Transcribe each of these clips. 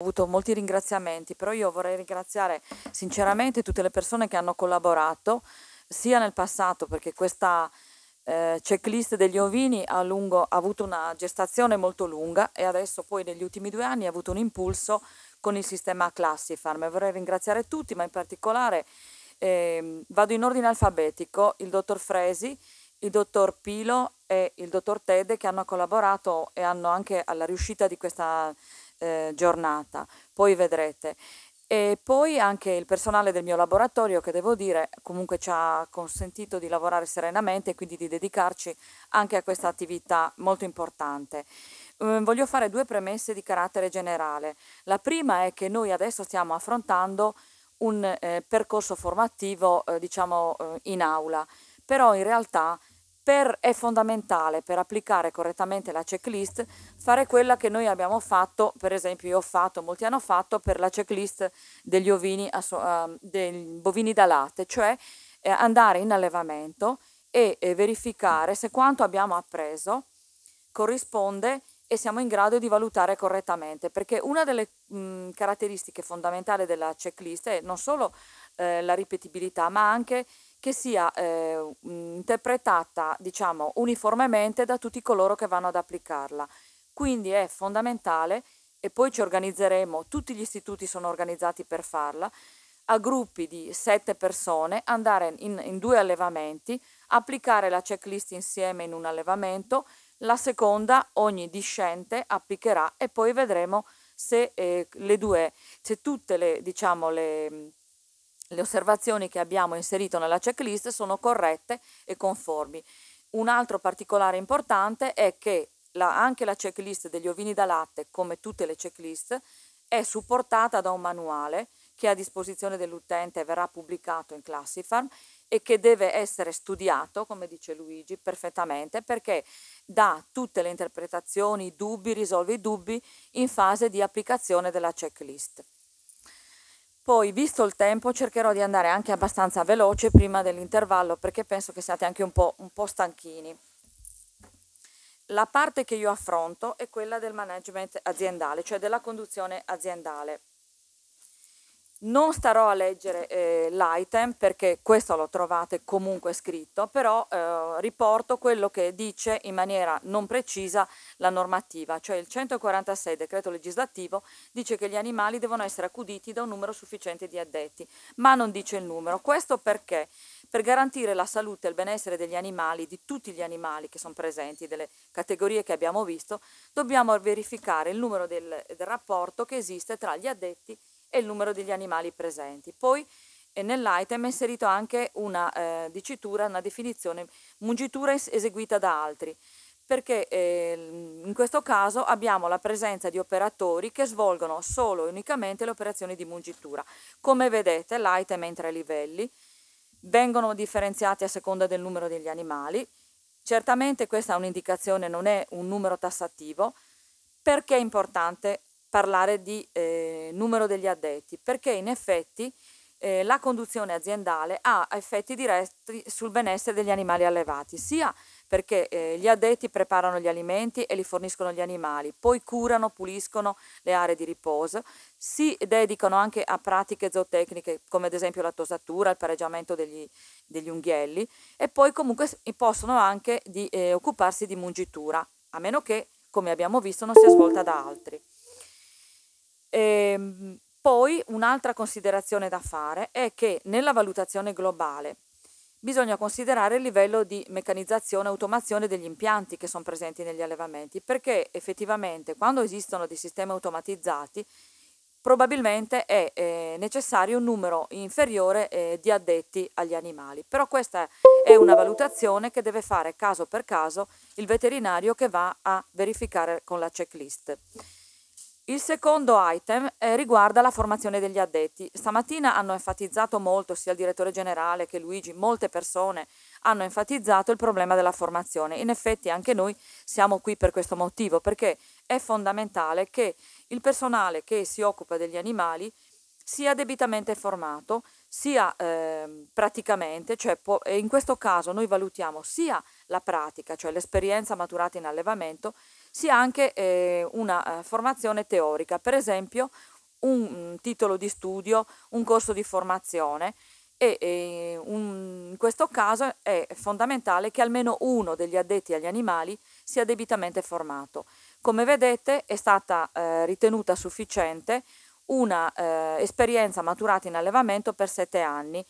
Ho avuto molti ringraziamenti, però io vorrei ringraziare sinceramente tutte le persone che hanno collaborato, sia nel passato, perché questa eh, checklist degli ovini a lungo, ha avuto una gestazione molto lunga e adesso poi negli ultimi due anni ha avuto un impulso con il sistema Classifarm. vorrei ringraziare tutti, ma in particolare eh, vado in ordine alfabetico, il dottor Fresi, il dottor Pilo e il dottor Tede che hanno collaborato e hanno anche alla riuscita di questa eh, giornata, poi vedrete. E poi anche il personale del mio laboratorio che devo dire comunque ci ha consentito di lavorare serenamente e quindi di dedicarci anche a questa attività molto importante. Ehm, voglio fare due premesse di carattere generale. La prima è che noi adesso stiamo affrontando un eh, percorso formativo eh, diciamo eh, in aula, però in realtà per, è fondamentale per applicare correttamente la checklist fare quella che noi abbiamo fatto, per esempio io ho fatto, molti hanno fatto per la checklist degli ovini, ehm, dei bovini da latte, cioè eh, andare in allevamento e verificare se quanto abbiamo appreso corrisponde e siamo in grado di valutare correttamente, perché una delle mh, caratteristiche fondamentali della checklist è non solo eh, la ripetibilità, ma anche che sia eh, interpretata diciamo uniformemente da tutti coloro che vanno ad applicarla. Quindi è fondamentale e poi ci organizzeremo, tutti gli istituti sono organizzati per farla, a gruppi di sette persone, andare in, in due allevamenti, applicare la checklist insieme in un allevamento, la seconda ogni discente applicherà e poi vedremo se eh, le due, se tutte le, diciamo, le le osservazioni che abbiamo inserito nella checklist sono corrette e conformi. Un altro particolare importante è che la, anche la checklist degli ovini da latte, come tutte le checklist, è supportata da un manuale che è a disposizione dell'utente verrà pubblicato in Classifarm e che deve essere studiato, come dice Luigi, perfettamente perché dà tutte le interpretazioni, i dubbi, risolve i dubbi in fase di applicazione della checklist. Poi, visto il tempo, cercherò di andare anche abbastanza veloce prima dell'intervallo perché penso che siate anche un po', un po' stanchini. La parte che io affronto è quella del management aziendale, cioè della conduzione aziendale. Non starò a leggere eh, l'item perché questo lo trovate comunque scritto, però eh, riporto quello che dice in maniera non precisa la normativa, cioè il 146 decreto legislativo dice che gli animali devono essere accuditi da un numero sufficiente di addetti, ma non dice il numero. Questo perché? Per garantire la salute e il benessere degli animali, di tutti gli animali che sono presenti, delle categorie che abbiamo visto, dobbiamo verificare il numero del, del rapporto che esiste tra gli addetti e e il numero degli animali presenti. Poi eh, nell'item è inserito anche una eh, dicitura, una definizione, mungitura eseguita da altri, perché eh, in questo caso abbiamo la presenza di operatori che svolgono solo e unicamente le operazioni di mungitura. Come vedete l'item è in tre livelli, vengono differenziati a seconda del numero degli animali, certamente questa è un'indicazione, non è un numero tassativo, perché è importante parlare di eh, numero degli addetti, perché in effetti eh, la conduzione aziendale ha effetti diretti sul benessere degli animali allevati, sia perché eh, gli addetti preparano gli alimenti e li forniscono agli animali, poi curano, puliscono le aree di riposo, si dedicano anche a pratiche zootecniche come ad esempio la tosatura, il pareggiamento degli, degli unghielli e poi comunque possono anche di, eh, occuparsi di mungitura, a meno che, come abbiamo visto, non sia svolta da altri. E, ehm, poi un'altra considerazione da fare è che nella valutazione globale bisogna considerare il livello di meccanizzazione e automazione degli impianti che sono presenti negli allevamenti, perché effettivamente quando esistono dei sistemi automatizzati probabilmente è eh, necessario un numero inferiore eh, di addetti agli animali. Però questa è una valutazione che deve fare caso per caso il veterinario che va a verificare con la checklist. Il secondo item eh, riguarda la formazione degli addetti. Stamattina hanno enfatizzato molto, sia il direttore generale che Luigi, molte persone hanno enfatizzato il problema della formazione. In effetti anche noi siamo qui per questo motivo, perché è fondamentale che il personale che si occupa degli animali sia debitamente formato, sia eh, praticamente, cioè può, in questo caso noi valutiamo sia la pratica, cioè l'esperienza maturata in allevamento, sia anche eh, una eh, formazione teorica, per esempio un mm, titolo di studio, un corso di formazione e, un, in questo caso è fondamentale che almeno uno degli addetti agli animali sia debitamente formato. Come vedete è stata eh, ritenuta sufficiente una eh, esperienza maturata in allevamento per sette anni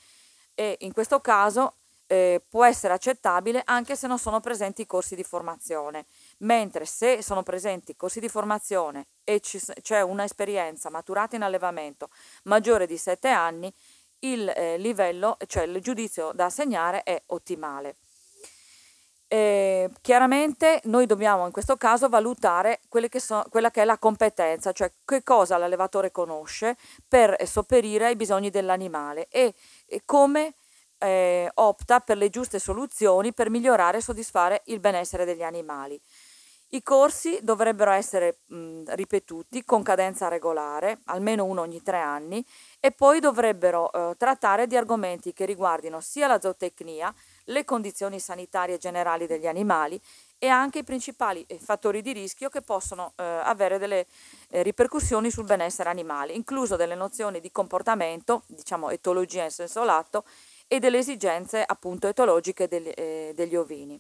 e in questo caso eh, può essere accettabile anche se non sono presenti i corsi di formazione. Mentre se sono presenti corsi di formazione e c'è un'esperienza maturata in allevamento maggiore di 7 anni, il eh, livello, cioè il giudizio da assegnare è ottimale. Eh, chiaramente noi dobbiamo in questo caso valutare che so, quella che è la competenza, cioè che cosa l'allevatore conosce per sopperire ai bisogni dell'animale e, e come eh, opta per le giuste soluzioni per migliorare e soddisfare il benessere degli animali. I corsi dovrebbero essere mh, mhmm, ripetuti con cadenza regolare, almeno uno ogni tre anni, e poi dovrebbero eh, trattare di argomenti che riguardino sia la zootecnia, le condizioni sanitarie generali degli animali e anche i principali eh, fattori di rischio che possono eh, avere delle eh, ripercussioni sul benessere animale, incluso delle nozioni di comportamento, diciamo etologia in senso lato, e delle esigenze appunto etologiche del, eh, degli ovini.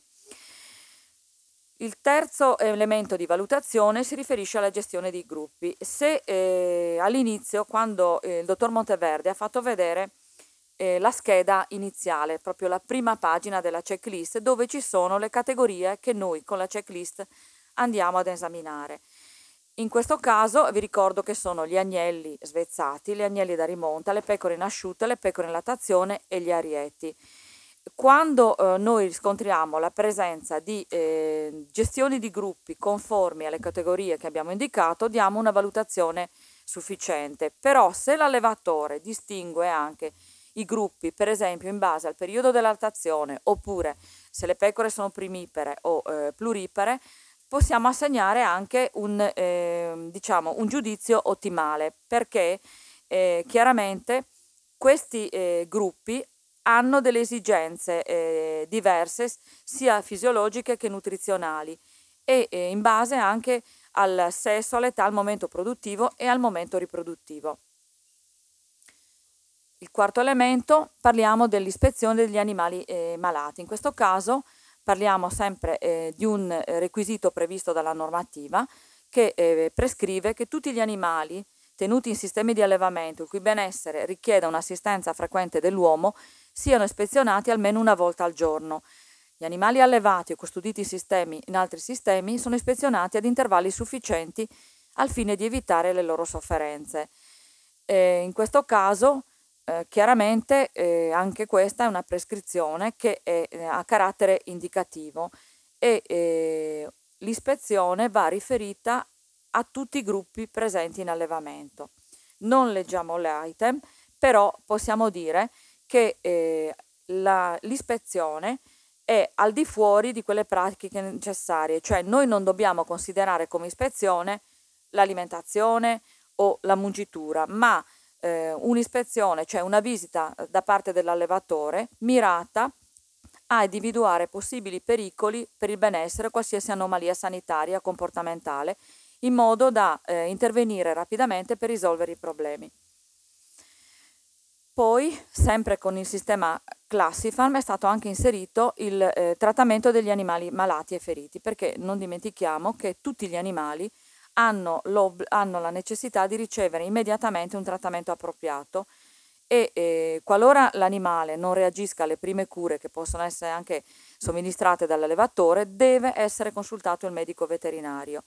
Il terzo elemento di valutazione si riferisce alla gestione dei gruppi. Se eh, all'inizio, quando eh, il dottor Monteverde ha fatto vedere eh, la scheda iniziale, proprio la prima pagina della checklist, dove ci sono le categorie che noi con la checklist andiamo ad esaminare. In questo caso vi ricordo che sono gli agnelli svezzati, gli agnelli da rimonta, le pecore nasciute, le pecore in lattazione e gli arieti quando eh, noi riscontriamo la presenza di eh, gestioni di gruppi conformi alle categorie che abbiamo indicato, diamo una valutazione sufficiente. Però se l'allevatore distingue anche i gruppi, per esempio in base al periodo dell'altazione, oppure se le pecore sono primipere o eh, pluripere, possiamo assegnare anche un, eh, diciamo, un giudizio ottimale, perché eh, chiaramente questi eh, gruppi hanno delle esigenze eh, diverse sia fisiologiche che nutrizionali e eh, in base anche al sesso, all'età, al momento produttivo e al momento riproduttivo. Il quarto elemento, parliamo dell'ispezione degli animali eh, malati. In questo caso parliamo sempre eh, di un requisito previsto dalla normativa che eh, prescrive che tutti gli animali tenuti in sistemi di allevamento il cui benessere richieda un'assistenza frequente dell'uomo siano ispezionati almeno una volta al giorno. Gli animali allevati o custoditi sistemi in altri sistemi sono ispezionati ad intervalli sufficienti al fine di evitare le loro sofferenze. E in questo caso, eh, chiaramente, eh, anche questa è una prescrizione che è, eh, ha carattere indicativo e eh, l'ispezione va riferita a tutti i gruppi presenti in allevamento. Non leggiamo le item, però possiamo dire che che eh, la, l'ispezione è al di fuori di quelle pratiche necessarie, cioè noi non dobbiamo considerare come ispezione l'alimentazione o la mungitura, ma eh, un'ispezione, cioè una visita da parte dell'allevatore mirata a individuare possibili pericoli per il benessere, qualsiasi anomalia sanitaria, comportamentale, in modo da eh, intervenire rapidamente per risolvere i problemi. Poi, sempre con il sistema Classifarm, è stato anche inserito il eh, trattamento degli animali malati e feriti, perché non dimentichiamo che tutti gli animali hanno, hanno la necessità di ricevere immediatamente un trattamento appropriato e eh, qualora l'animale non reagisca alle prime cure che possono essere anche somministrate dall'allevatore, deve essere consultato il medico veterinario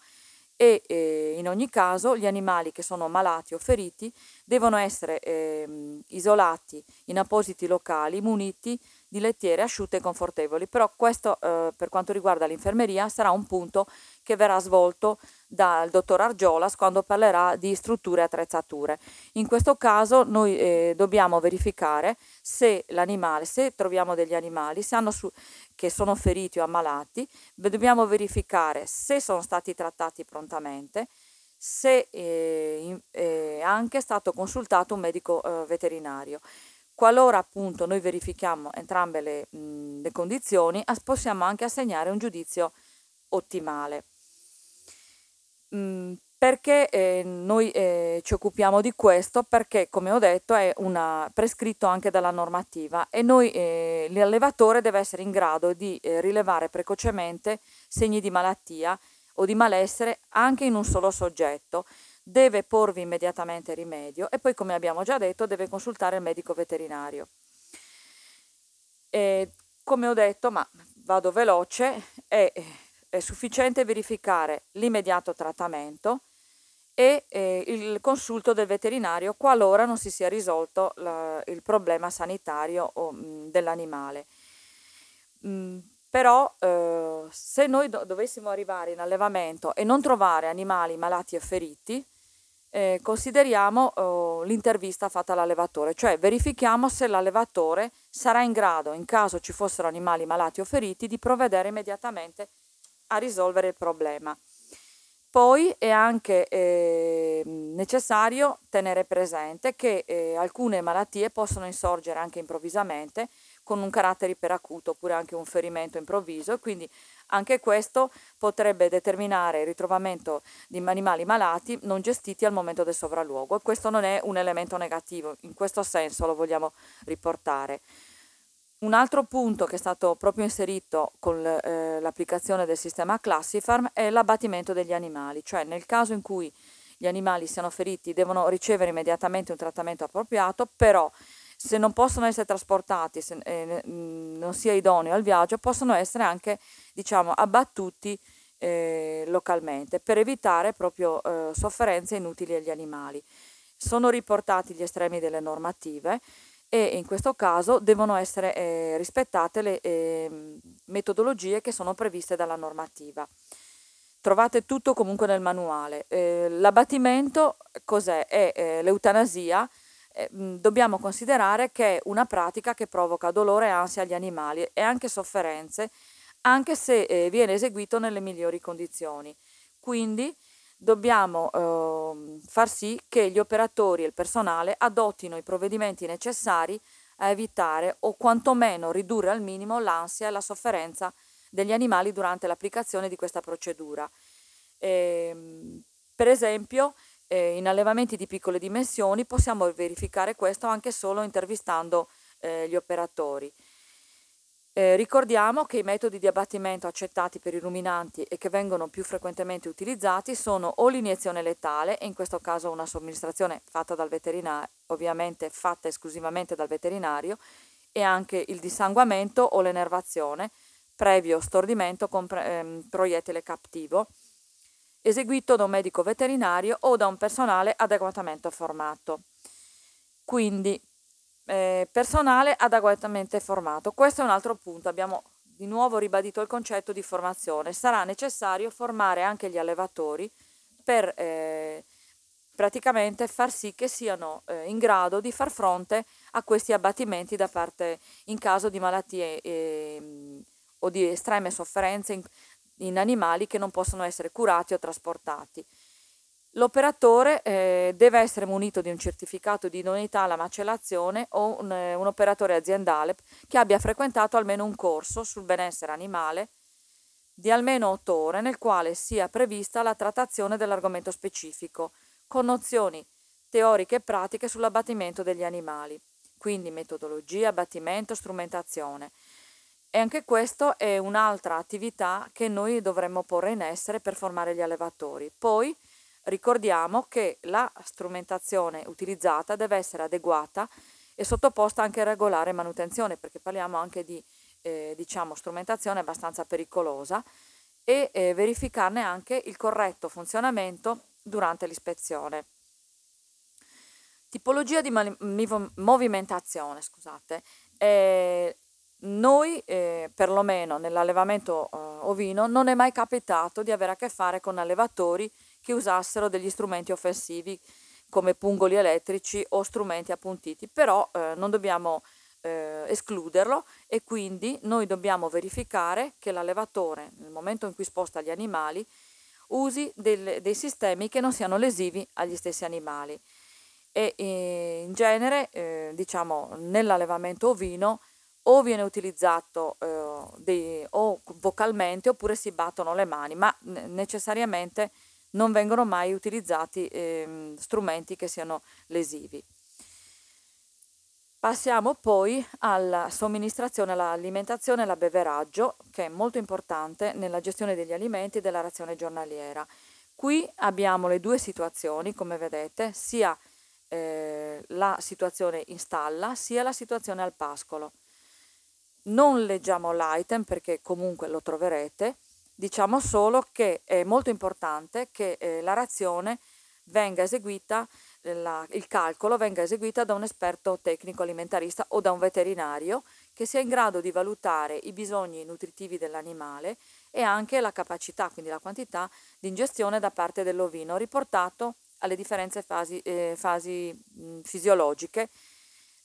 e eh, in ogni caso gli animali che sono malati o feriti devono essere eh, isolati in appositi locali muniti di lettiere asciutte e confortevoli, però questo eh, per quanto riguarda l'infermeria sarà un punto che verrà svolto dal dottor Argiolas quando parlerà di strutture e attrezzature. In questo caso noi eh, dobbiamo verificare se l'animale, se troviamo degli animali su, che sono feriti o ammalati, dobbiamo verificare se sono stati trattati prontamente, se eh, in, eh, anche è stato consultato un medico eh, veterinario. Qualora appunto noi verifichiamo entrambe le, mh, le condizioni, possiamo anche assegnare un giudizio ottimale. Mh, perché eh, noi eh, ci occupiamo di questo? Perché, come ho detto, è una, prescritto anche dalla normativa e noi, eh, l'allevatore deve essere in grado di eh, rilevare precocemente segni di malattia o di malessere anche in un solo soggetto deve porvi immediatamente rimedio e poi, come abbiamo già detto, deve consultare il medico veterinario. E, come ho detto, ma vado veloce, è, è sufficiente verificare l'immediato trattamento e eh, il consulto del veterinario qualora non si sia risolto la, il problema sanitario dell'animale però eh, se noi do- dovessimo arrivare in allevamento e non trovare animali malati e feriti, eh, consideriamo eh, l'intervista fatta all'allevatore, cioè verifichiamo se l'allevatore sarà in grado, in caso ci fossero animali malati o feriti, di provvedere immediatamente a risolvere il problema. Poi è anche ehm, necessario tenere presente che eh, alcune malattie possono insorgere anche improvvisamente, con un carattere iperacuto oppure anche un ferimento improvviso e quindi anche questo potrebbe determinare il ritrovamento di animali malati non gestiti al momento del sopralluogo e questo non è un elemento negativo, in questo senso lo vogliamo riportare. Un altro punto che è stato proprio inserito con eh, l'applicazione del sistema Classifarm è l'abbattimento degli animali, cioè nel caso in cui gli animali siano feriti devono ricevere immediatamente un trattamento appropriato, però se non possono essere trasportati, se eh, mm, non sia idoneo al viaggio, possono essere anche diciamo, abbattuti eh, localmente per evitare proprio eh, sofferenze inutili agli animali. Sono riportati gli estremi delle normative e in questo caso devono essere eh, rispettate le ehm, metodologie che sono previste dalla normativa. Trovate tutto comunque nel manuale. Eh, l'abbattimento cos'è? È eh, l'eutanasia eh, dobbiamo considerare che è una pratica che provoca dolore e ansia agli animali e anche sofferenze, anche se eh, viene eseguito nelle migliori condizioni. Quindi dobbiamo eh, far sì che gli operatori e il personale adottino i provvedimenti necessari a evitare o quantomeno ridurre al minimo l'ansia e la sofferenza degli animali durante l'applicazione di questa procedura. Ehm, per esempio, eh, in allevamenti di piccole dimensioni possiamo verificare questo anche solo intervistando eh, gli operatori. Eh, ricordiamo che i metodi di abbattimento accettati per i ruminanti e che vengono più frequentemente utilizzati sono o l'iniezione letale, e in questo caso una somministrazione fatta dal veterinario, ovviamente fatta esclusivamente dal veterinario, e anche il dissanguamento o l'enervazione, previo stordimento con pre- ehm, proiettile captivo, eseguito da un medico veterinario o da un personale adeguatamente formato. Quindi, eh, personale adeguatamente formato. Questo è un altro punto, abbiamo di nuovo ribadito il concetto di formazione. Sarà necessario formare anche gli allevatori per eh, praticamente far sì che siano eh, in grado di far fronte a questi abbattimenti da parte in caso di malattie ehm, o di estreme sofferenze in animali che non possono essere curati o trasportati. L'operatore eh, deve essere munito di un certificato di idoneità alla macellazione o un, eh, un operatore aziendale che abbia frequentato almeno un corso sul benessere animale di almeno otto ore nel quale sia prevista la trattazione dell'argomento specifico, con nozioni teoriche e pratiche sull'abbattimento degli animali, quindi metodologia, abbattimento, strumentazione. E anche questa è un'altra attività che noi dovremmo porre in essere per formare gli allevatori. Poi ricordiamo che la strumentazione utilizzata deve essere adeguata e sottoposta anche a regolare manutenzione, perché parliamo anche di eh, diciamo, strumentazione abbastanza pericolosa e eh, verificarne anche il corretto funzionamento durante l'ispezione. Tipologia di mali- movimentazione, scusate, eh, noi, eh, perlomeno nell'allevamento eh, ovino, non è mai capitato di avere a che fare con allevatori che usassero degli strumenti offensivi come pungoli elettrici o strumenti appuntiti, però eh, non dobbiamo eh, escluderlo e quindi noi dobbiamo verificare che l'allevatore, nel momento in cui sposta gli animali, usi del, dei sistemi che non siano lesivi agli stessi animali. E eh, in genere, eh, diciamo, nell'allevamento ovino o viene utilizzato eh, dei, o vocalmente oppure si battono le mani, ma necessariamente non vengono mai utilizzati eh, strumenti che siano lesivi. Passiamo poi alla somministrazione, all'alimentazione e all'abbeveraggio, che è molto importante nella gestione degli alimenti e della razione giornaliera. Qui abbiamo le due situazioni, come vedete, sia eh, la situazione in stalla sia la situazione al pascolo non leggiamo l'item perché comunque lo troverete, diciamo solo che è molto importante che eh, la razione venga eseguita, eh, la, il calcolo venga eseguito da un esperto tecnico alimentarista o da un veterinario che sia in grado di valutare i bisogni nutritivi dell'animale e anche la capacità, quindi la quantità di ingestione da parte dell'ovino riportato alle differenze fasi, eh, fasi mh, fisiologiche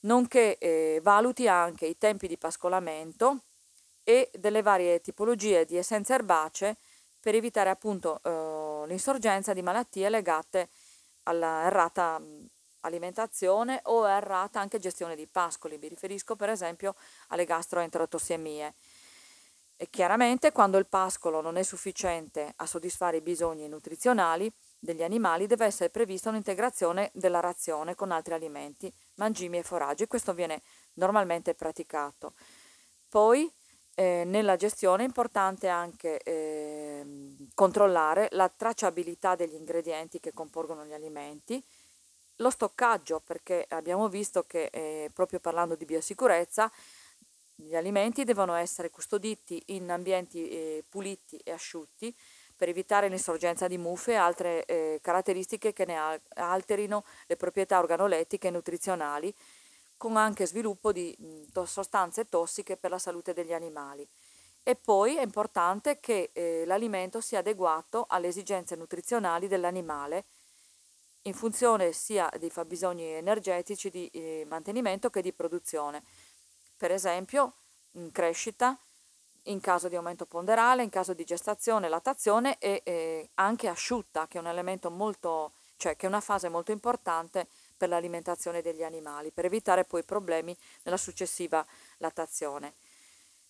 nonché eh, valuti anche i tempi di pascolamento e delle varie tipologie di essenze erbacee per evitare appunto eh, l'insorgenza di malattie legate alla errata alimentazione o errata anche gestione di pascoli. Mi riferisco per esempio alle gastroenterotossemie. E chiaramente quando il pascolo non è sufficiente a soddisfare i bisogni nutrizionali, degli animali deve essere prevista un'integrazione della razione con altri alimenti, mangimi e foraggi. Questo viene normalmente praticato. Poi eh, nella gestione è importante anche eh, controllare la tracciabilità degli ingredienti che compongono gli alimenti, lo stoccaggio, perché abbiamo visto che eh, proprio parlando di biosicurezza gli alimenti devono essere custoditi in ambienti eh, puliti e asciutti per evitare l'insorgenza di muffe e altre eh, caratteristiche che ne alterino le proprietà organolettiche e nutrizionali, con anche sviluppo di mh, sostanze tossiche per la salute degli animali. E poi è importante che eh, l'alimento sia adeguato alle esigenze nutrizionali dell'animale in funzione sia dei fabbisogni energetici di eh, mantenimento che di produzione. Per esempio, in crescita, in caso di aumento ponderale, in caso di gestazione, lattazione e eh, anche asciutta, che è un elemento molto, cioè che è una fase molto importante per l'alimentazione degli animali, per evitare poi problemi nella successiva lattazione.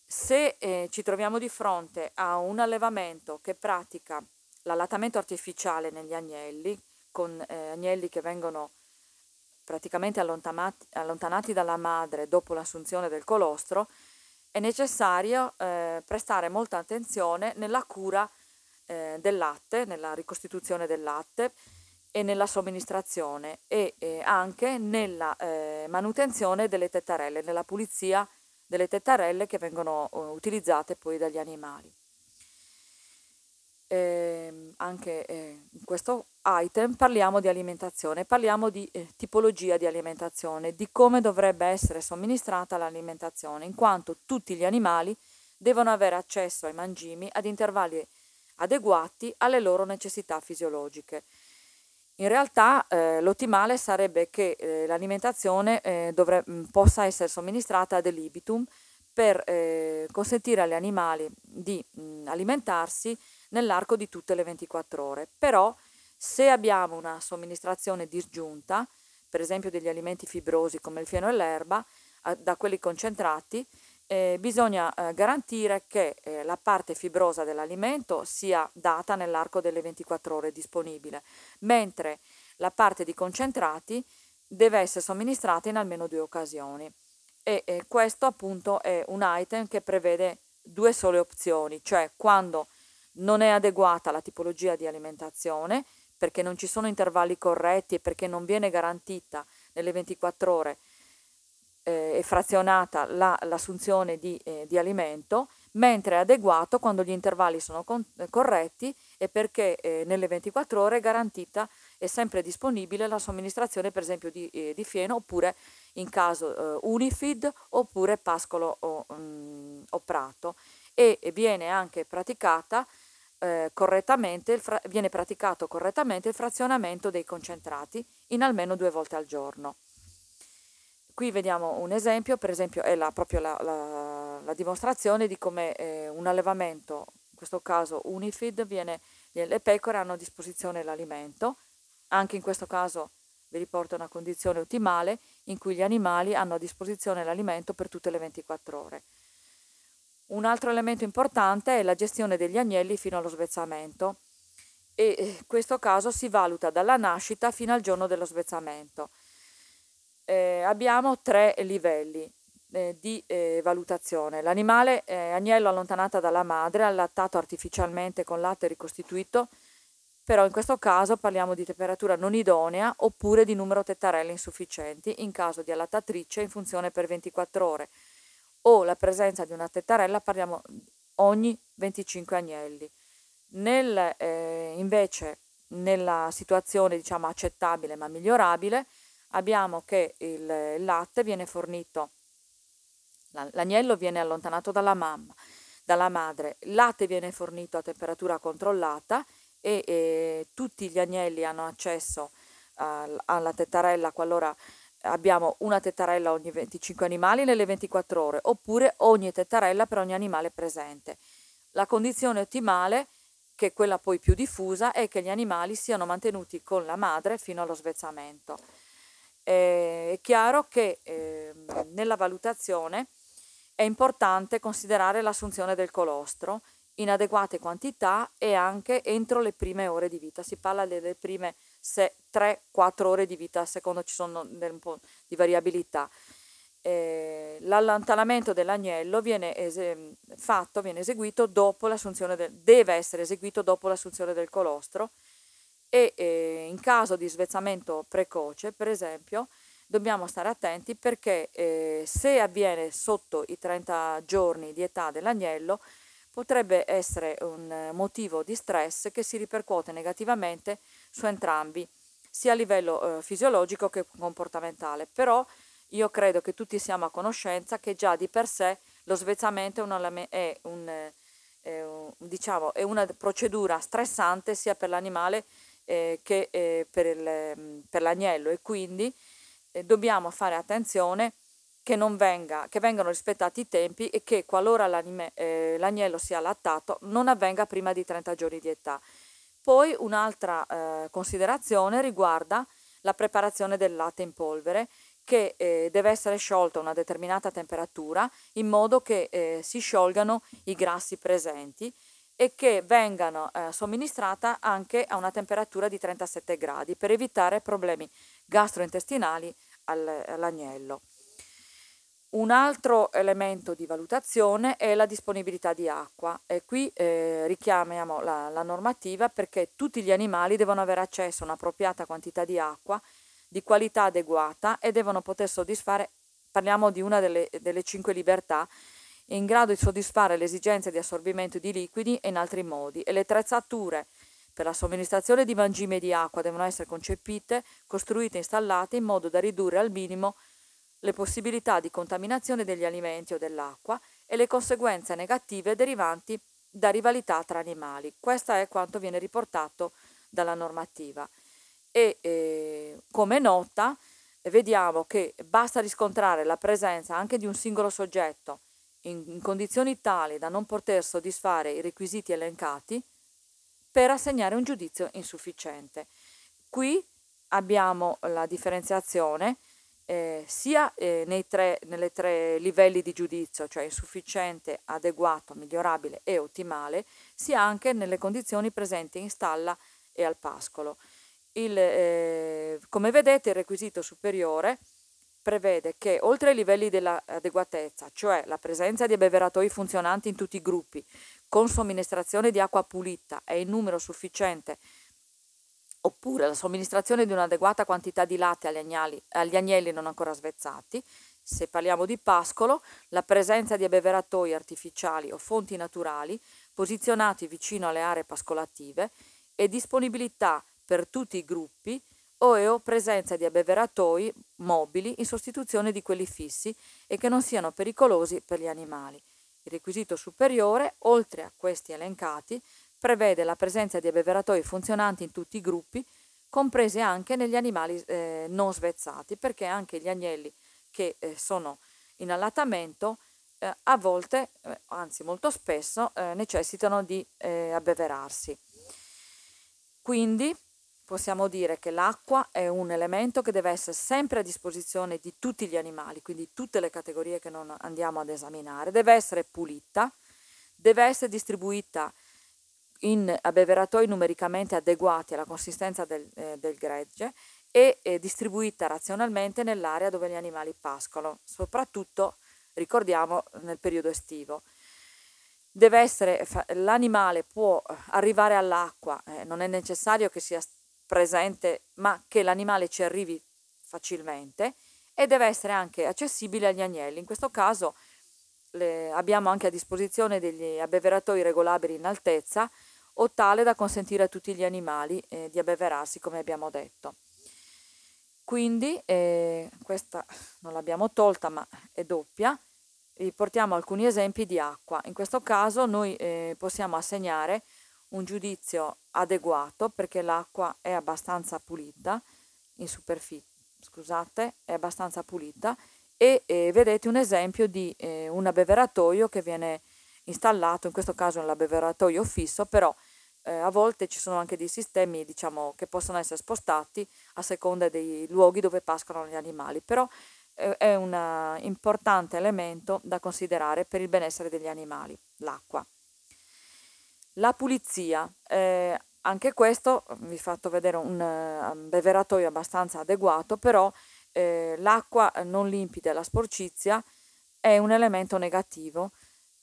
Se eh, ci troviamo di fronte a un allevamento che pratica l'allattamento artificiale negli agnelli, con eh, agnelli che vengono praticamente allontanati, allontanati dalla madre dopo l'assunzione del colostro, è necessario eh, prestare molta attenzione nella cura eh, del latte, nella ricostituzione del latte e nella somministrazione e eh, anche nella eh, manutenzione delle tettarelle, nella pulizia delle tettarelle che vengono eh, utilizzate poi dagli animali eh, anche eh, in questo item parliamo di alimentazione, parliamo di eh, tipologia di alimentazione, di come dovrebbe essere somministrata l'alimentazione, in quanto tutti gli animali devono avere accesso ai mangimi ad intervalli adeguati alle loro necessità fisiologiche. In realtà eh, l'ottimale sarebbe che eh, l'alimentazione eh, dovre- mm, possa essere somministrata ad libitum per eh, consentire agli animali di mh, mm, alimentarsi nell'arco di tutte le 24 ore. Però se abbiamo una somministrazione disgiunta, per esempio degli alimenti fibrosi come il fieno e l'erba, da quelli concentrati, eh, bisogna eh, garantire che eh, la parte fibrosa dell'alimento sia data nell'arco delle 24 ore disponibile, mentre la parte di concentrati deve essere somministrata in almeno due occasioni. E eh, questo appunto è un item che prevede due sole opzioni, cioè quando non è adeguata la tipologia di alimentazione perché non ci sono intervalli corretti e perché non viene garantita nelle 24 ore eh, e frazionata la, l'assunzione di, eh, di, alimento, mentre è adeguato quando gli intervalli sono con, eh, corretti e perché eh, nelle 24 ore è garantita e sempre disponibile la somministrazione per esempio di, eh, di fieno oppure in caso eh, unifid oppure pascolo o, mh, mm, o prato e viene anche praticata eh, correttamente fra- viene praticato correttamente il frazionamento dei concentrati in almeno due volte al giorno. Qui vediamo un esempio, per esempio è la, proprio la, la, la, dimostrazione di come eh, un allevamento, in questo caso Unifid, viene, le pecore hanno a disposizione l'alimento, anche in questo caso vi riporto una condizione ottimale in cui gli animali hanno a disposizione l'alimento per tutte le 24 ore. Un altro elemento importante è la gestione degli agnelli fino allo svezzamento e eh, questo caso si valuta dalla nascita fino al giorno dello svezzamento. Eh, abbiamo tre livelli eh, di eh, valutazione. L'animale eh, agnello allontanata dalla madre, allattato artificialmente con latte ricostituito, però in questo caso parliamo di temperatura non idonea oppure di numero tettarelle insufficienti in caso di allattatrice in funzione per 24 ore o la presenza di una tettarella parliamo ogni 25 agnelli. Nel, eh, invece nella situazione diciamo accettabile ma migliorabile abbiamo che il, latte viene fornito, l'agnello viene allontanato dalla mamma, dalla madre, il latte viene fornito a temperatura controllata e, e eh, tutti gli agnelli hanno accesso alla tettarella qualora abbiamo una tettarella ogni 25 animali nelle 24 ore, oppure ogni tettarella per ogni animale presente. La condizione ottimale, che è quella poi più diffusa, è che gli animali siano mantenuti con la madre fino allo svezzamento. Eh, è chiaro che ehm, nella valutazione è importante considerare l'assunzione del colostro in adeguate quantità e anche entro le prime ore di vita. Si parla delle prime se 3-4 ore di vita a seconda ci sono un po' di variabilità. Eh, l'allontanamento dell'agnello viene ese- fatto, viene eseguito dopo l'assunzione del, deve essere eseguito dopo l'assunzione del colostro e eh, in caso di svezzamento precoce, per esempio, dobbiamo stare attenti perché eh, se avviene sotto i 30 giorni di età dell'agnello potrebbe essere un motivo di stress che si ripercuote negativamente su entrambi, sia a livello eh, fisiologico che comportamentale. Però io credo che tutti siamo a conoscenza che già di per sé lo svezzamento è, una, è, un, eh, è, un, diciamo, è una procedura stressante sia per l'animale eh, che eh, per, il, mm, per, l'agnello e quindi eh, dobbiamo fare attenzione che, non venga, che vengano rispettati i tempi e che qualora eh, l'agnello sia allattato non avvenga prima di 30 giorni di età. Poi un'altra eh, considerazione riguarda la preparazione del latte in polvere che eh, deve essere sciolto a una determinata temperatura in modo che eh, si sciolgano i grassi presenti e che vengano eh, somministrata anche a una temperatura di 37 gradi per evitare problemi gastrointestinali all'agnello. Un altro elemento di valutazione è la disponibilità di acqua e qui eh, richiamiamo la, la normativa perché tutti gli animali devono avere accesso a un'appropriata quantità di acqua di qualità adeguata e devono poter soddisfare, parliamo di una delle, delle, cinque libertà, in grado di soddisfare le esigenze di assorbimento di liquidi e in altri modi e le attrezzature per la somministrazione di mangime di acqua devono essere concepite, costruite e installate in modo da ridurre al minimo le possibilità di contaminazione degli alimenti o dell'acqua e le conseguenze negative derivanti da rivalità tra animali. Questo è quanto viene riportato dalla normativa. E eh, come nota vediamo che basta riscontrare la presenza anche di un singolo soggetto in, in condizioni tali da non poter soddisfare i requisiti elencati per assegnare un giudizio insufficiente. Qui abbiamo la differenziazione eh, sia eh, nei tre, nelle tre livelli di giudizio, cioè insufficiente, adeguato, migliorabile e ottimale, sia anche nelle condizioni presenti in stalla e al pascolo. Il, eh, come vedete il requisito superiore prevede che oltre ai livelli dell'adeguatezza, cioè la presenza di abbeveratoi funzionanti in tutti i gruppi, con somministrazione di acqua pulita e in numero sufficiente oppure la somministrazione di un'adeguata quantità di latte agli agnelli, agli agnelli non ancora svezzati, se parliamo di pascolo, la presenza di abbeveratoi artificiali o fonti naturali posizionati vicino alle aree pascolative e disponibilità per tutti i gruppi o, e o presenza di abbeveratoi mobili in sostituzione di quelli fissi e che non siano pericolosi per gli animali. Il requisito superiore, oltre a questi elencati, prevede la presenza di abbeveratoi funzionanti in tutti i gruppi, comprese anche negli animali eh, non svezzati, perché anche gli agnelli che eh, sono in allattamento eh, a volte, eh, anzi molto spesso, eh, necessitano di eh, abbeverarsi. Quindi possiamo dire che l'acqua è un elemento che deve essere sempre a disposizione di tutti gli animali, quindi tutte le categorie che non andiamo ad esaminare, deve essere pulita, deve essere distribuita in abbeveratoi numericamente adeguati alla consistenza del, eh, del gregge e eh, distribuita razionalmente nell'area dove gli animali pascolano, soprattutto, ricordiamo, nel periodo estivo. Essere, l'animale può eh, arrivare all'acqua, eh, non è necessario che sia presente, ma che l'animale ci arrivi facilmente e deve essere anche accessibile agli agnelli. In questo caso le, abbiamo anche a disposizione degli abbeveratoi regolabili in altezza o tale da consentire a tutti gli animali eh, di abbeverarsi come abbiamo detto. Quindi eh, questa non l'abbiamo tolta ma è doppia, vi portiamo alcuni esempi di acqua. In questo caso noi eh, possiamo assegnare un giudizio adeguato perché l'acqua è abbastanza pulita in superficie, scusate, è abbastanza pulita e eh, vedete un esempio di eh, un abbeveratoio che viene installato, in questo caso è un abbeveratoio fisso, però eh, a volte ci sono anche dei sistemi diciamo, che possono essere spostati a seconda dei luoghi dove pascono gli animali, però eh, è un eh, importante elemento da considerare per il benessere degli animali, l'acqua. La pulizia, eh, anche questo vi ho fatto vedere un, eh, un beveratoio abbastanza adeguato, però eh, l'acqua non limpida e la sporcizia è un elemento negativo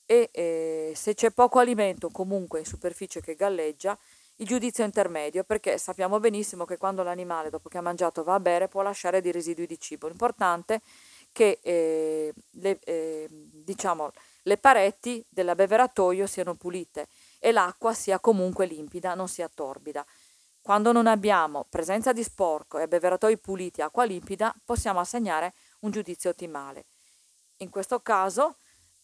e eh, se c'è poco alimento comunque in superficie che galleggia, il giudizio è intermedio, perché sappiamo benissimo che quando l'animale dopo che ha mangiato va a bere può lasciare dei residui di cibo. L'importante è che eh, le, eh, diciamo, le pareti dell'abbeveratoio siano pulite e l'acqua sia comunque limpida, non sia torbida. Quando non abbiamo presenza di sporco e abbeveratoi puliti, e acqua limpida, possiamo assegnare un giudizio ottimale. In questo caso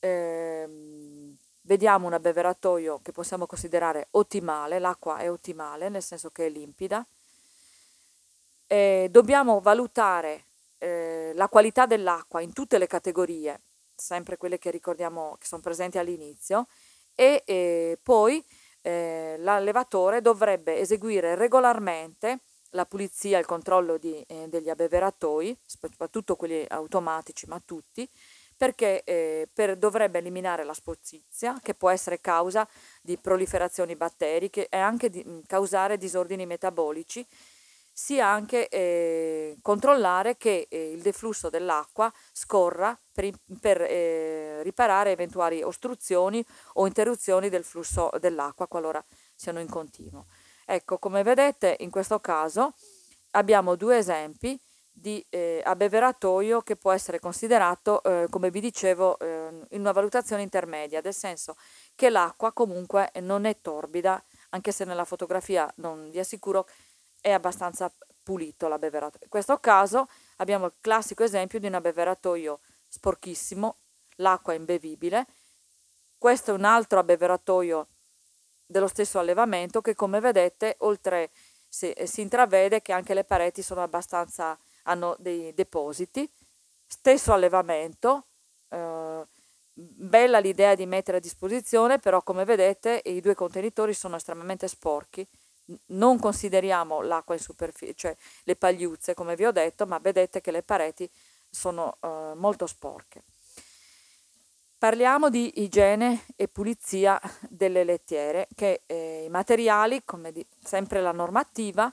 ehm, vediamo un abbeveratoio che possiamo considerare ottimale, l'acqua è ottimale nel senso che è limpida, eh, dobbiamo valutare eh, la qualità dell'acqua in tutte le categorie, sempre quelle che ricordiamo che sono presenti all'inizio, e eh, poi l'allevatore dovrebbe eseguire regolarmente la pulizia, il controllo di, eh, degli abbeveratoi, soprattutto quelli automatici, ma tutti, perché eh, per, dovrebbe eliminare la sporcizia che può essere causa di proliferazioni batteriche e anche di, mh, causare disordini metabolici, sia anche eh, controllare che eh, il deflusso dell'acqua scorra per, per eh, riparare eventuali ostruzioni o interruzioni del flusso dell'acqua qualora siano in continuo. Ecco, come vedete in questo caso abbiamo due esempi di eh, abbeveratoio che può essere considerato, eh, come vi dicevo, eh, in una valutazione intermedia, nel senso che l'acqua comunque non è torbida, anche se nella fotografia non vi assicuro è abbastanza pulito l'abbeveratoio. In questo caso abbiamo il classico esempio di un abbeveratoio sporchissimo, l'acqua è imbevibile. Questo è un altro abbeveratoio dello stesso allevamento che come vedete oltre si, eh, si intravede che anche le pareti sono abbastanza hanno dei depositi, stesso allevamento, eh, bella l'idea di mettere a disposizione, però come vedete i due contenitori sono estremamente sporchi, non consideriamo l'acqua in superficie, cioè le pagliuzze come vi ho detto, ma vedete che le pareti sono eh, molto sporche. Parliamo di igiene e pulizia delle lettiere, che eh, i materiali, come sempre la normativa,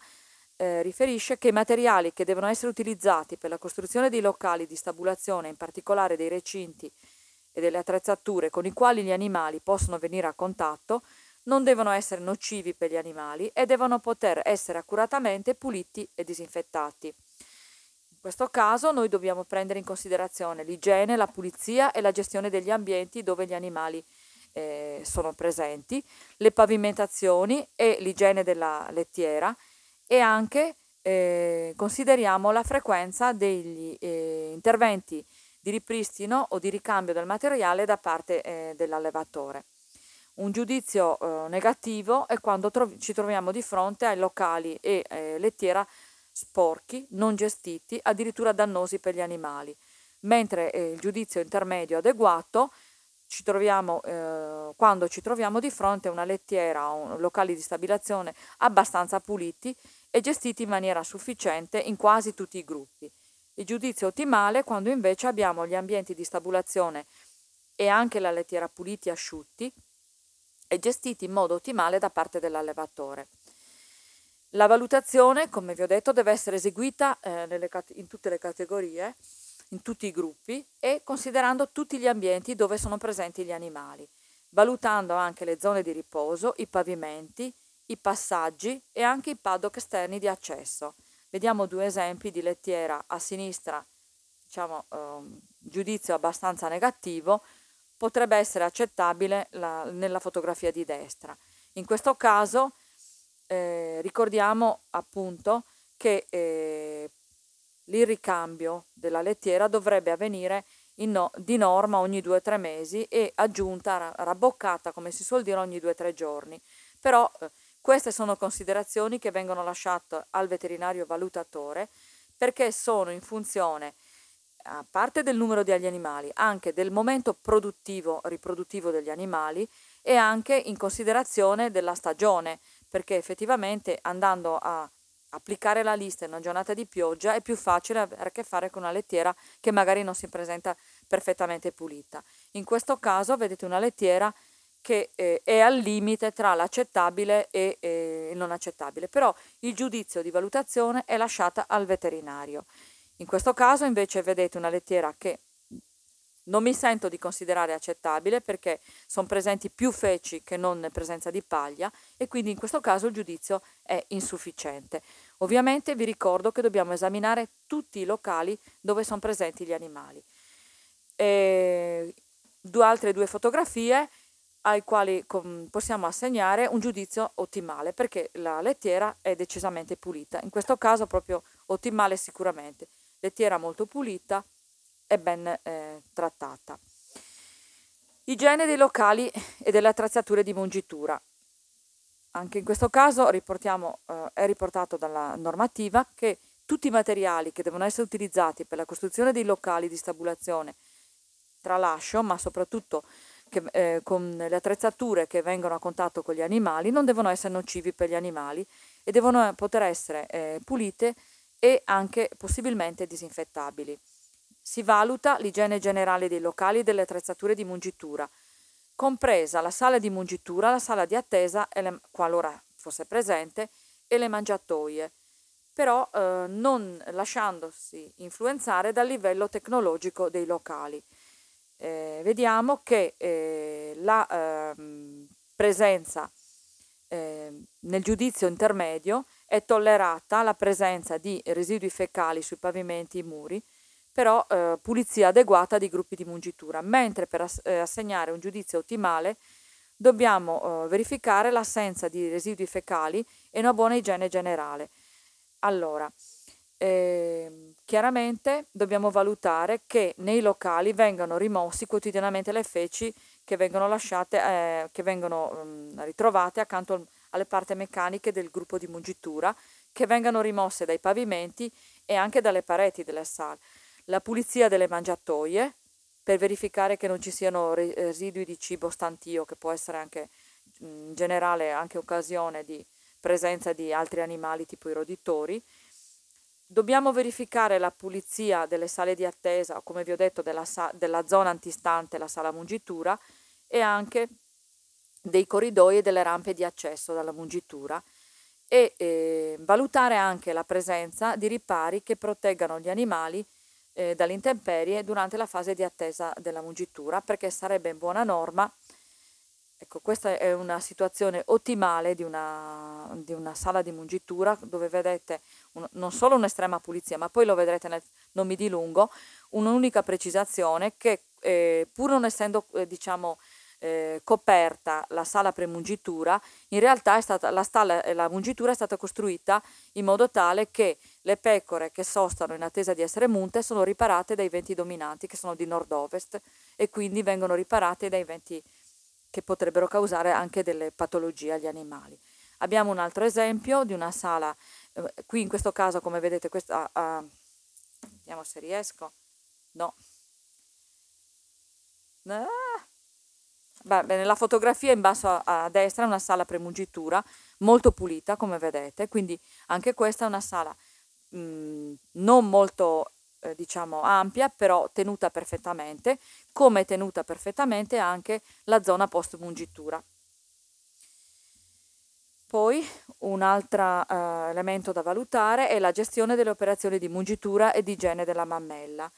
eh, riferisce che i materiali che devono essere utilizzati per la costruzione dei locali di stabulazione, in particolare dei recinti e delle attrezzature con i quali gli animali possono venire a contatto, non devono essere nocivi per gli animali e devono poter essere accuratamente puliti e disinfettati. In questo caso noi dobbiamo prendere in considerazione l'igiene, la pulizia e la gestione degli ambienti dove gli animali eh, sono presenti, le pavimentazioni e l'igiene della lettiera, e anche eh, consideriamo la frequenza degli eh, interventi di ripristino o di ricambio del materiale da parte eh, dell'allevatore. Un giudizio eh, negativo è quando tro ci troviamo di fronte ai locali e eh, lettiera sporchi, non gestiti, addirittura dannosi per gli animali, mentre eh, il giudizio intermedio adeguato ci troviamo, eh, quando ci troviamo di fronte a una lettiera o locali di stabilazione abbastanza puliti e gestiti in maniera sufficiente in quasi tutti i gruppi. Il giudizio è ottimale quando invece abbiamo gli ambienti di stabulazione e anche la lettiera puliti e asciutti e gestiti in modo ottimale da parte dell'allevatore. La valutazione, come vi ho detto, deve essere eseguita eh, in tutte le categorie, in tutti i gruppi e considerando tutti gli ambienti dove sono presenti gli animali, valutando anche le zone di riposo, i pavimenti, i passaggi e anche i paddock esterni di accesso. Vediamo due esempi di lettiera a sinistra, diciamo ehm, giudizio abbastanza negativo, potrebbe essere accettabile la, nella fotografia di destra. In questo caso eh, ricordiamo appunto che eh, il ricambio della lettiera dovrebbe avvenire no, di norma ogni 2-3 mesi e aggiunta, raboccata come si suol dire, ogni 2-3 giorni. Però eh, queste sono considerazioni che vengono lasciate al veterinario valutatore perché sono in funzione, a parte del numero degli animali, anche del momento produttivo, riproduttivo degli animali e anche in considerazione della stagione, perché effettivamente andando a applicare la lista in una giornata di pioggia è più facile avere a che fare con una lettiera che magari non si presenta perfettamente pulita. In questo caso vedete una lettiera che eh, è al limite tra l'accettabile e eh, il eh, non accettabile, però il giudizio di valutazione è lasciata al veterinario. In questo caso invece vedete una lettiera che non mi sento di considerare accettabile perché sono presenti più feci che non presenza di paglia e quindi in questo caso il giudizio è insufficiente. Ovviamente vi ricordo che dobbiamo esaminare tutti i locali dove sono presenti gli animali. E ehm, due altre due fotografie ai quali possiamo assegnare un giudizio ottimale perché la lettiera è decisamente pulita. In questo caso proprio ottimale sicuramente. Lettiera molto pulita e ben eh, trattata. Igiene dei locali e delle attrezzature di mungitura. Anche in questo caso eh, è riportato dalla normativa che tutti i materiali che devono essere utilizzati per la costruzione dei locali di stabulazione, tralascio, ma soprattutto che, eh, con le attrezzature che vengono a contatto con gli animali non devono essere nocivi per gli animali e devono poter essere eh, pulite e anche possibilmente disinfettabili. Si valuta l'igiene generale dei locali e delle attrezzature di mungitura, compresa la sala di mungitura, la sala di attesa, le, qualora fosse presente, e le mangiatoie, però eh, non lasciandosi influenzare dal livello tecnologico dei locali eh, vediamo che eh, la ehm, presenza ehm, nel giudizio intermedio è tollerata la presenza di residui fecali sui pavimenti e i muri, però eh, pulizia adeguata dei gruppi di mungitura, mentre per ass- eh, assegnare un giudizio ottimale dobbiamo eh, verificare l'assenza di residui fecali e una buona igiene generale. Allora, eh, chiaramente dobbiamo valutare che nei locali vengano rimossi quotidianamente le feci che vengono, lasciate, eh, che vengono mh, mm, ritrovate accanto alle parti meccaniche del gruppo di mungitura, che vengano rimosse dai pavimenti e anche dalle pareti delle sale. La pulizia delle mangiatoie per verificare che non ci siano residui di cibo stantio, che può essere anche mm, in generale anche occasione di presenza di altri animali tipo i roditori. Dobbiamo verificare la pulizia delle sale di attesa, come vi ho detto, della, della zona antistante la sala mungitura e anche dei corridoi e delle rampe di accesso dalla mungitura e eh, valutare anche la presenza di ripari che proteggano gli animali eh, dalle intemperie durante la fase di attesa della mungitura, perché sarebbe in buona norma Ecco, questa è una situazione ottimale di una, di una sala di mungitura dove vedete un, non solo un'estrema pulizia, ma poi lo vedrete nel, non mi dilungo, un'unica precisazione che eh, pur non essendo eh, diciamo, eh, coperta la sala premungitura, in realtà è stata, la, stalla, eh, la mungitura è stata costruita in modo tale che le pecore che sostano in attesa di essere munte sono riparate dai venti dominanti che sono di nord-ovest e quindi vengono riparate dai venti dominanti che potrebbero causare anche delle patologie agli animali. Abbiamo un altro esempio di una sala, eh, qui in questo caso come vedete, questa, ah, ah, vediamo se riesco, no, ah. Beh, nella fotografia in basso a, a destra è una sala premungitura molto pulita come vedete, quindi anche questa è una sala mh, mm, non molto eh, diciamo ampia, però tenuta perfettamente, come è tenuta perfettamente anche la zona post mungitura. Poi un altro eh, elemento da valutare è la gestione delle operazioni di mungitura e di igiene della mammella.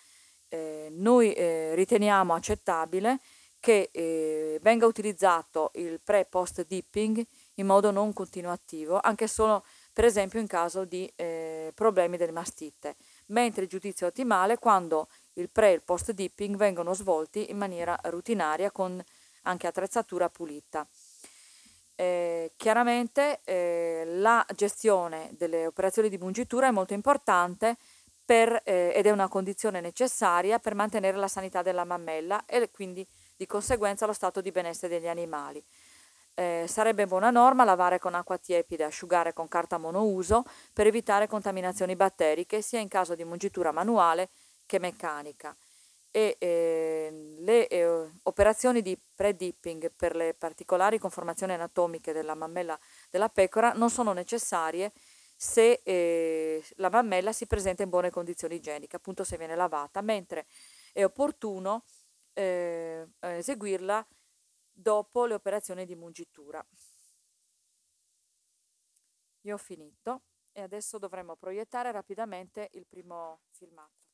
Eh, noi eh, riteniamo accettabile che eh, venga utilizzato il pre-post dipping in modo non continuativo, anche solo per esempio in caso di eh, problemi del mastite mentre il giudizio è ottimale quando il pre e il post dipping vengono svolti in maniera rutinaria con anche attrezzatura pulita. Eh, chiaramente eh, la gestione delle operazioni di mungitura è molto importante per, eh, ed è una condizione necessaria per mantenere la sanità della mammella e quindi di conseguenza lo stato di benessere degli animali. Eh, sarebbe buona norma lavare con acqua tiepida e asciugare con carta monouso per evitare contaminazioni batteriche sia in caso di mungitura manuale che meccanica. E, eh, le eh, operazioni di pre-dipping per le particolari conformazioni anatomiche della mammella della pecora non sono necessarie se eh, la mammella si presenta in buone condizioni igieniche, appunto se viene lavata, mentre è opportuno eh, eseguirla dopo le operazioni di mungitura. Io ho finito e adesso dovremo proiettare rapidamente il primo filmato.